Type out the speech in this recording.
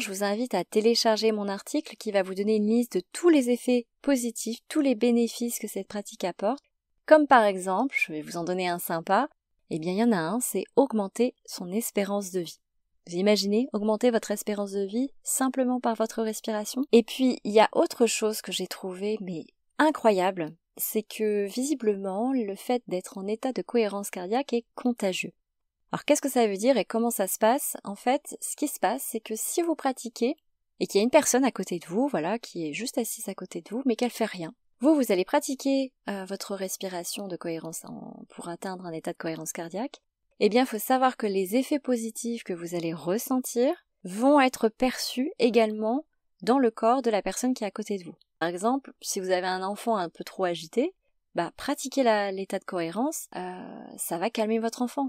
je vous invite à télécharger mon article qui va vous donner une liste de tous les effets positifs, tous les bénéfices que cette pratique apporte. Comme par exemple, je vais vous en donner un sympa, eh bien il y en a un, c'est augmenter son espérance de vie. Vous imaginez augmenter votre espérance de vie simplement par votre respiration Et puis, il y a autre chose que j'ai trouvé, mais incroyable, c'est que visiblement, le fait d'être en état de cohérence cardiaque est contagieux. Alors qu'est-ce que ça veut dire et comment ça se passe En fait, ce qui se passe, c'est que si vous pratiquez et qu'il y a une personne à côté de vous, voilà, qui est juste assise à côté de vous, mais qu'elle fait rien, vous, vous allez pratiquer euh, votre respiration de cohérence pour atteindre un état de cohérence cardiaque. Eh bien, il faut savoir que les effets positifs que vous allez ressentir vont être perçus également dans le corps de la personne qui est à côté de vous. Par exemple, si vous avez un enfant un peu trop agité, bah, pratiquer l'état de cohérence, euh, ça va calmer votre enfant.